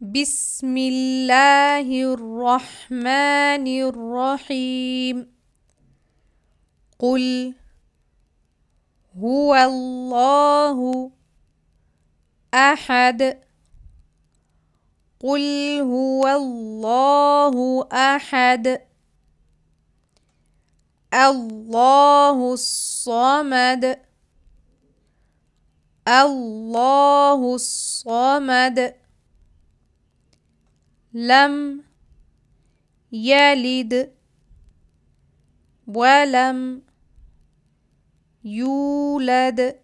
بسم الله الرحمن الرحيم قل هو الله احد قل هو الله احد الله الصمد الله الصمد لم يلد ولم يولد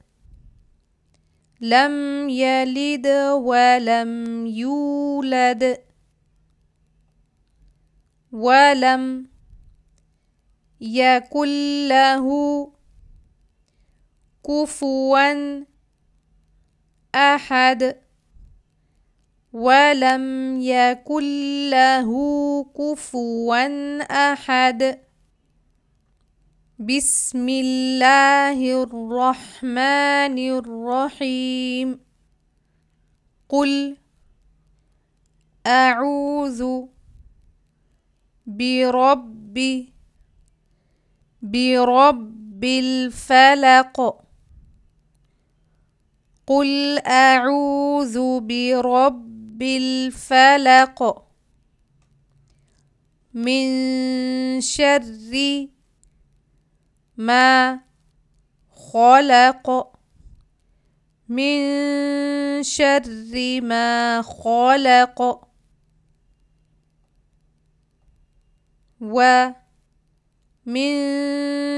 لم يلد ولم يولد ولم يكن له كفوا أحد ولم يكن له كفوا احد بسم الله الرحمن الرحيم قل اعوذ برب برب الفلق قل اعوذ برب بالفلق من شر ما خلق من شر ما خلق ومن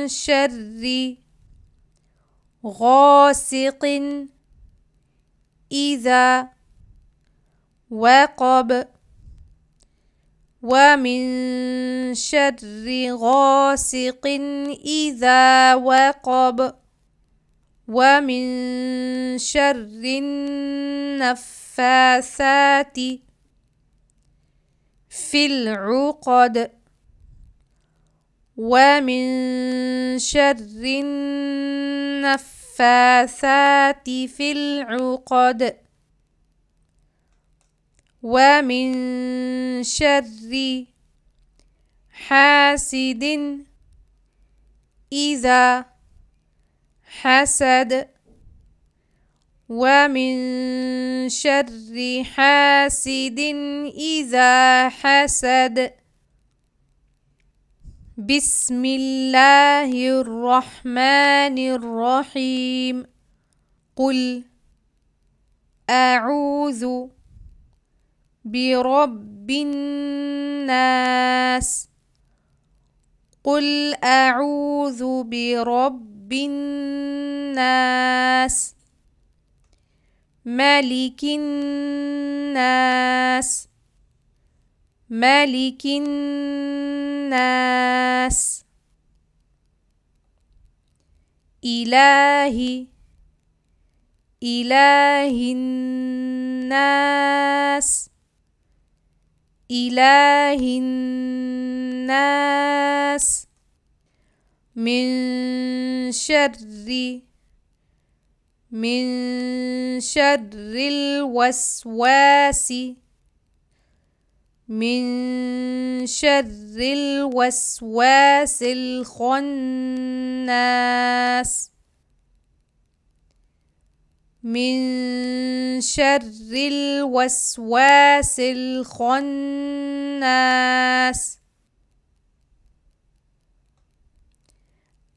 شر غاسق إذا وقب ومن شر غاسق إذا وقب ومن شر النفاثات في العقد ومن شر النفاثات في العقد ومن شر حاسد إذا حسد ومن شر حاسد إذا حسد بسم الله الرحمن الرحيم قل أعوذ برب الناس قل أعوذ برب الناس ملك الناس ملك الناس إلهي إله الناس إله الناس من شر من شر الوسواس من شر الوسواس الخناس من شر الوسواس الخناس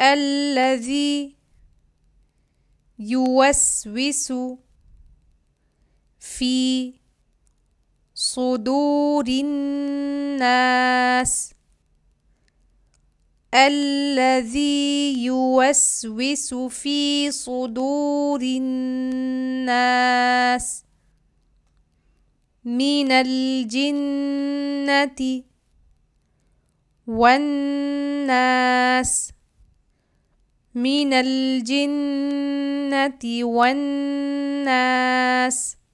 الذي يوسوس في صدور الناس الذي يوسوس في صدور الناس من الجنة والناس من الجنة والناس